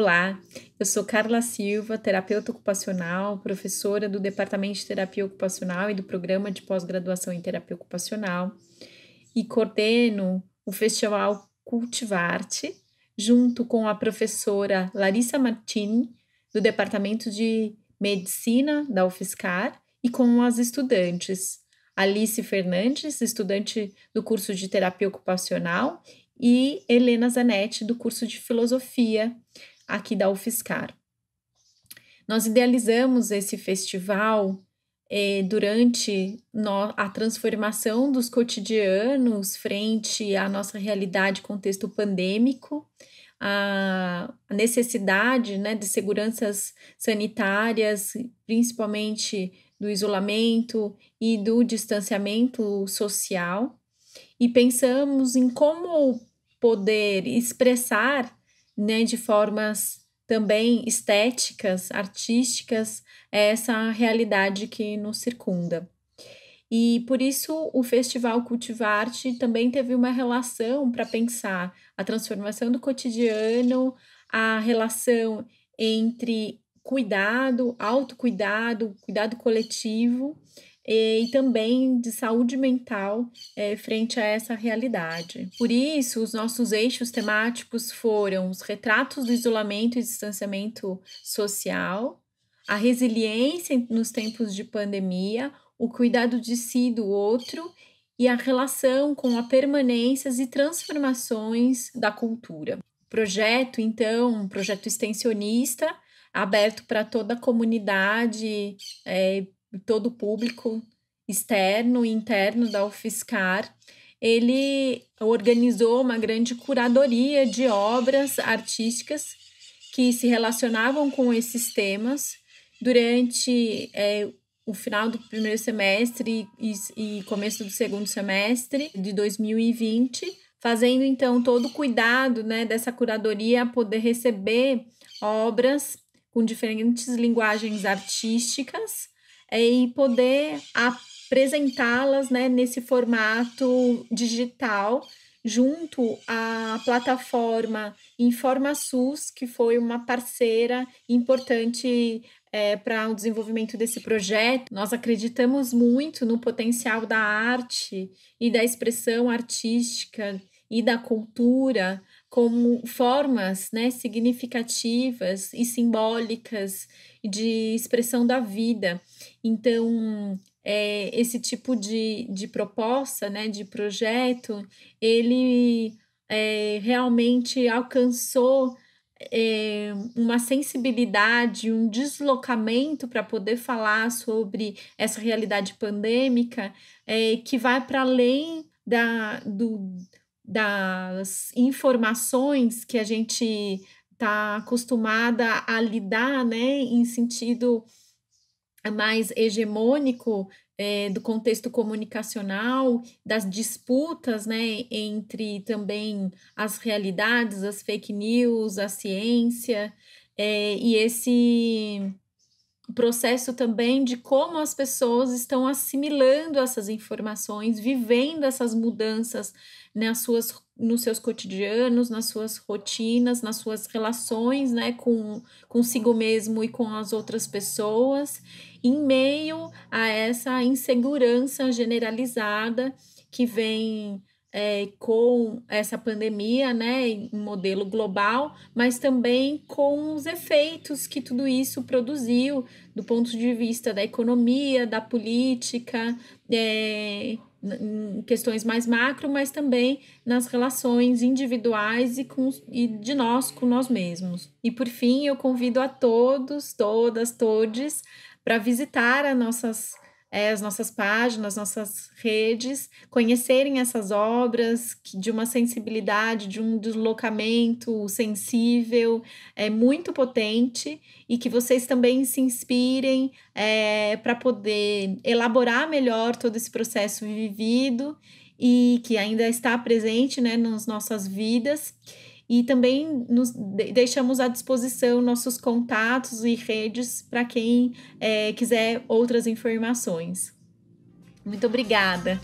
Olá, eu sou Carla Silva, terapeuta ocupacional, professora do Departamento de Terapia Ocupacional e do Programa de Pós-Graduação em Terapia Ocupacional e coordeno o Festival Cultivarte, junto com a professora Larissa Martini, do Departamento de Medicina da UFSCar, e com as estudantes Alice Fernandes, estudante do curso de Terapia Ocupacional, e Helena Zanetti, do curso de Filosofia, aqui da UFSCar. Nós idealizamos esse festival eh, durante no, a transformação dos cotidianos frente à nossa realidade contexto pandêmico, a necessidade né, de seguranças sanitárias, principalmente do isolamento e do distanciamento social, e pensamos em como poder expressar né, de formas também estéticas, artísticas, é essa realidade que nos circunda. E por isso o Festival Cultivarte também teve uma relação para pensar a transformação do cotidiano, a relação entre cuidado, autocuidado, cuidado coletivo e, e também de saúde mental é, frente a essa realidade. Por isso, os nossos eixos temáticos foram os retratos do isolamento e distanciamento social, a resiliência nos tempos de pandemia, o cuidado de si e do outro e a relação com as permanências e transformações da cultura. Projeto, então, um projeto extensionista, aberto para toda a comunidade é, todo o público externo e interno da UFSCar, ele organizou uma grande curadoria de obras artísticas que se relacionavam com esses temas durante é, o final do primeiro semestre e, e começo do segundo semestre de 2020, fazendo então todo o cuidado né, dessa curadoria poder receber obras com diferentes linguagens artísticas é, e poder apresentá-las né, nesse formato digital junto à plataforma InformaSUS, que foi uma parceira importante é, para o desenvolvimento desse projeto. Nós acreditamos muito no potencial da arte e da expressão artística e da cultura como formas né, significativas e simbólicas de expressão da vida. Então, é, esse tipo de, de proposta, né, de projeto, ele é, realmente alcançou é, uma sensibilidade, um deslocamento para poder falar sobre essa realidade pandêmica é, que vai para além da, do, das informações que a gente está acostumada a lidar, né, em sentido mais hegemônico é, do contexto comunicacional, das disputas né, entre também as realidades, as fake news, a ciência, é, e esse processo também de como as pessoas estão assimilando essas informações, vivendo essas mudanças nas suas, nos seus cotidianos, nas suas rotinas, nas suas relações, né, com consigo mesmo e com as outras pessoas, em meio a essa insegurança generalizada que vem é, com essa pandemia, né, em modelo global, mas também com os efeitos que tudo isso produziu do ponto de vista da economia, da política, é, em questões mais macro, mas também nas relações individuais e, com, e de nós com nós mesmos. E por fim, eu convido a todos, todas, todes, para visitar as nossas é, as nossas páginas, nossas redes, conhecerem essas obras de uma sensibilidade, de um deslocamento sensível, é muito potente e que vocês também se inspirem é, para poder elaborar melhor todo esse processo vivido e que ainda está presente né, nas nossas vidas e também nos deixamos à disposição nossos contatos e redes para quem é, quiser outras informações. Muito obrigada!